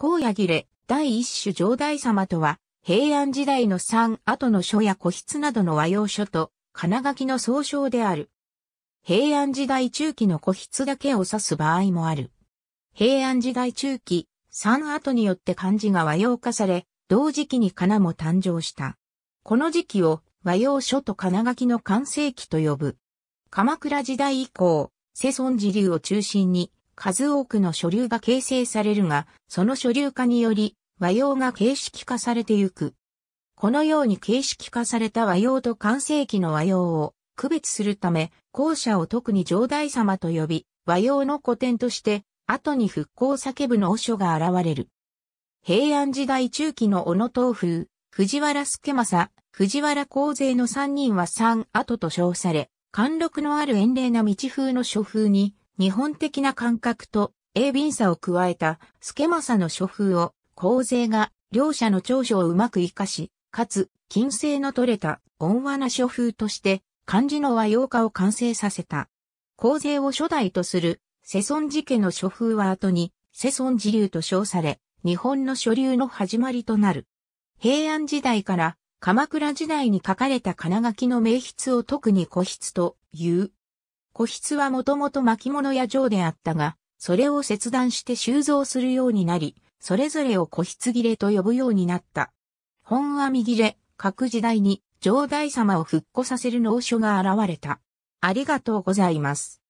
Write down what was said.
荒野切れ、第一種上代様とは、平安時代の三後の書や古筆などの和洋書と、金書きの総称である。平安時代中期の古筆だけを指す場合もある。平安時代中期、三後によって漢字が和洋化され、同時期に金も誕生した。この時期を和洋書と金書きの完成期と呼ぶ。鎌倉時代以降、世尊寺流を中心に、数多くの書流が形成されるが、その書流化により和洋が形式化されてゆく。このように形式化された和洋と完成期の和洋を区別するため、後者を特に上代様と呼び、和洋の古典として、後に復興叫ぶの御書が現れる。平安時代中期の小野東風、藤原助政、藤原光勢の三人は三後と称され、貫禄のある遠霊な道風の書風に日本的な感覚と鋭敏さを加えた、助サの書風を、洪勢が、両者の長所をうまく活かし、かつ、金星の取れた、温和な書風として、漢字の和洋化を完成させた。洪勢を初代とする、世孫寺家の書風は後に、世孫寺流と称され、日本の書流の始まりとなる。平安時代から、鎌倉時代に書かれた金書きの名筆を特に古筆という。個室はもともと巻物や錠であったが、それを切断して収蔵するようになり、それぞれを個室切れと呼ぶようになった。本阿弥切れ、各時代に、上代様を復古させる農書が現れた。ありがとうございます。